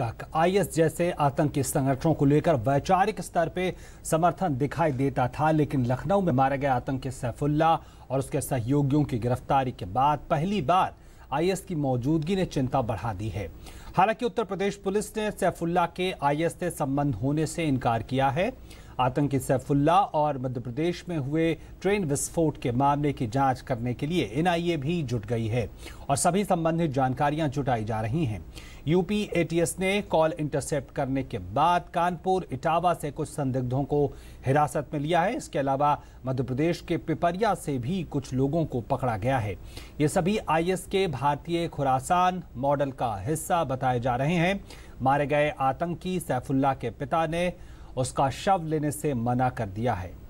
तक आईएस जैसे आतंकी संगठनों को लेकर वैचारिक स्तर पे समर्थन दिखाई देता था लेकिन लखनऊ में मारा गया आतंकी सैफुल्ला और उसके सहयोगियों की गिरफ्तारी के बाद पहली बार आईएस की मौजूदगी ने चिंता बढ़ा दी है हालांकि उत्तर प्रदेश पुलिस ने सैफुल्ला के आईएस से संबंध होने से इनकार किया है आतंकी सैफुल्ला और मध्य प्रदेश में हुए ट्रेन विस्फोट के मामले की जांच करने के लिए एनआईए भी जुट गई है और सभी संबंधित जानकारियां जुटाई जा रही हैं यूपी एटीएस ने कॉल इंटरसेप्ट करने के बाद कानपुर इटावा से कुछ संदिग्धों को हिरासत में लिया है इसके अलावा मध्य प्रदेश के पिपरिया से भी कुछ लोगों को पकड़ा गया है ये सभी आईएस के भारतीय खुरासान मॉडल का हिस्सा बताए जा रहे हैं मारे गए आतंकी सैफुल्ला के पिता ने उसका शव लेने से मना कर दिया है